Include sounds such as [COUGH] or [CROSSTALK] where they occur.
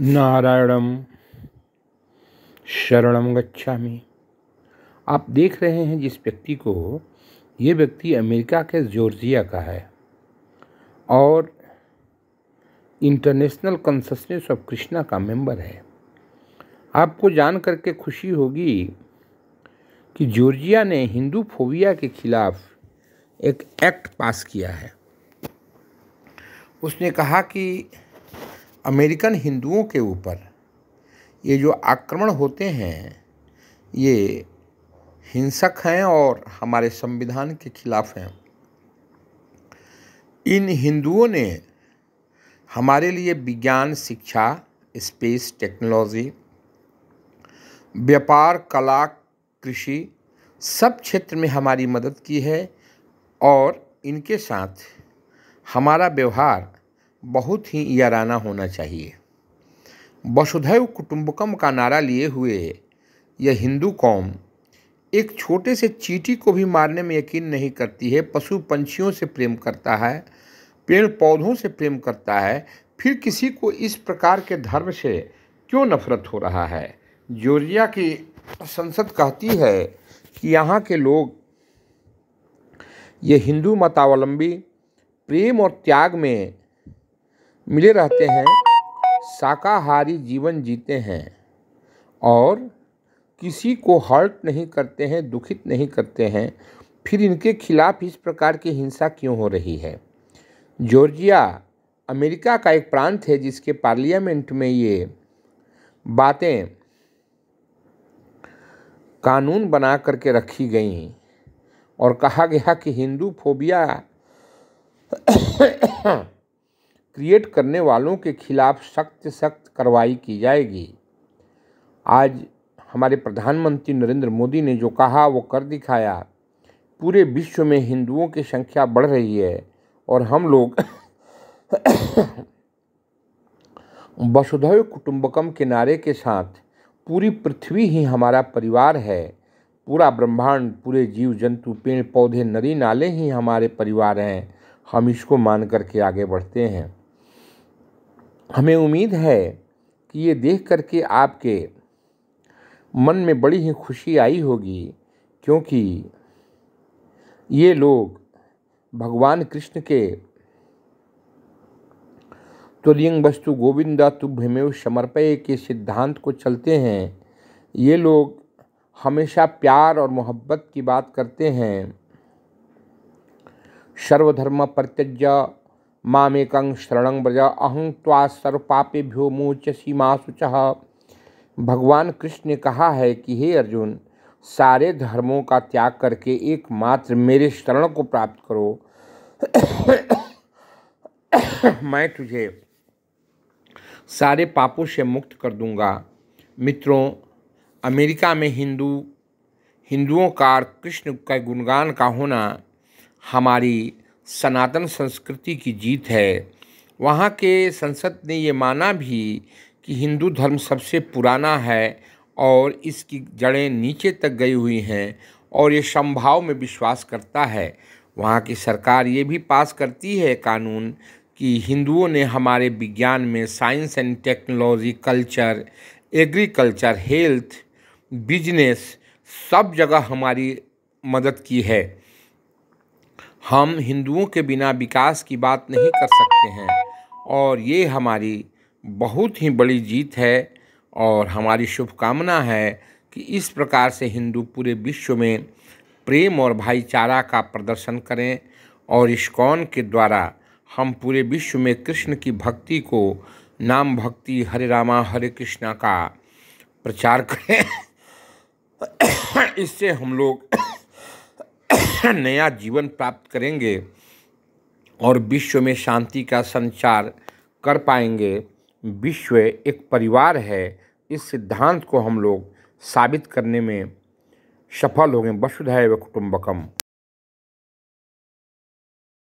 नारायणम शरणम गच्छामी आप देख रहे हैं जिस व्यक्ति को ये व्यक्ति अमेरिका के जॉर्जिया का है और इंटरनेशनल कंससनेस ऑफ कृष्णा का मेंबर है आपको जान करके खुशी होगी कि जॉर्जिया ने हिंदू फोविया के खिलाफ एक एक्ट पास किया है उसने कहा कि अमेरिकन हिंदुओं के ऊपर ये जो आक्रमण होते हैं ये हिंसक हैं और हमारे संविधान के खिलाफ हैं इन हिंदुओं ने हमारे लिए विज्ञान शिक्षा स्पेस टेक्नोलॉजी व्यापार कला कृषि सब क्षेत्र में हमारी मदद की है और इनके साथ हमारा व्यवहार बहुत ही याराना होना चाहिए वसुधैव कुटुंबकम का नारा लिए हुए यह हिंदू कौम एक छोटे से चीटी को भी मारने में यकीन नहीं करती है पशु पंछियों से प्रेम करता है पेड़ पौधों से प्रेम करता है फिर किसी को इस प्रकार के धर्म से क्यों नफरत हो रहा है जोरिया की संसद कहती है कि यहाँ के लोग ये हिंदू मतावलंबी प्रेम और त्याग में मिले रहते हैं शाकाहारी जीवन जीते हैं और किसी को हर्ट नहीं करते हैं दुखित नहीं करते हैं फिर इनके खिलाफ इस प्रकार की हिंसा क्यों हो रही है जॉर्जिया अमेरिका का एक प्रांत है जिसके पार्लियामेंट में ये बातें कानून बना करके रखी गई और कहा गया कि हिंदू फोबिया क्रिएट करने वालों के खिलाफ सख्त सख्त कार्रवाई की जाएगी आज हमारे प्रधानमंत्री नरेंद्र मोदी ने जो कहा वो कर दिखाया पूरे विश्व में हिंदुओं की संख्या बढ़ रही है और हम लोग [COUGHS] वसुधैव कुटुंबकम के नारे के साथ पूरी पृथ्वी ही हमारा परिवार है पूरा ब्रह्मांड पूरे जीव जंतु पेड़ पौधे नदी नाले ही हमारे परिवार हैं हम इसको मान करके आगे बढ़ते हैं हमें उम्मीद है कि ये देख कर के आपके मन में बड़ी ही खुशी आई होगी क्योंकि ये लोग भगवान कृष्ण के तुलिंग वस्तु गोविंदा तुभ्यमेव समर्पय के सिद्धांत को चलते हैं ये लोग हमेशा प्यार और मोहब्बत की बात करते हैं सर्वधर्म प्रत्यज्ञा मामेकं शरण व्रज अहं त्वा पापेभ्यो मोच सीमा सुच भगवान कृष्ण ने कहा है कि हे अर्जुन सारे धर्मों का त्याग करके एकमात्र मेरे शरण को प्राप्त करो [COUGHS] मैं तुझे सारे पापों से मुक्त कर दूंगा मित्रों अमेरिका में हिंदू हिंदुओं का कृष्ण का गुणगान का होना हमारी सनातन संस्कृति की जीत है वहाँ के संसद ने ये माना भी कि हिंदू धर्म सबसे पुराना है और इसकी जड़ें नीचे तक गई हुई हैं और ये संभाव में विश्वास करता है वहाँ की सरकार ये भी पास करती है कानून कि हिंदुओं ने हमारे विज्ञान में science and technology culture agriculture health business सब जगह हमारी मदद की है हम हिंदुओं के बिना विकास की बात नहीं कर सकते हैं और ये हमारी बहुत ही बड़ी जीत है और हमारी शुभकामना है कि इस प्रकार से हिंदू पूरे विश्व में प्रेम और भाईचारा का प्रदर्शन करें और इस्कॉन के द्वारा हम पूरे विश्व में कृष्ण की भक्ति को नाम भक्ति हरे रामा हरे कृष्णा का प्रचार करें [COUGHS] इससे हम लोग [LAUGHS] नया जीवन प्राप्त करेंगे और विश्व में शांति का संचार कर पाएंगे विश्व एक परिवार है इस सिद्धांत को हम लोग साबित करने में सफल होंगे वसुधैव कुटुम्बकम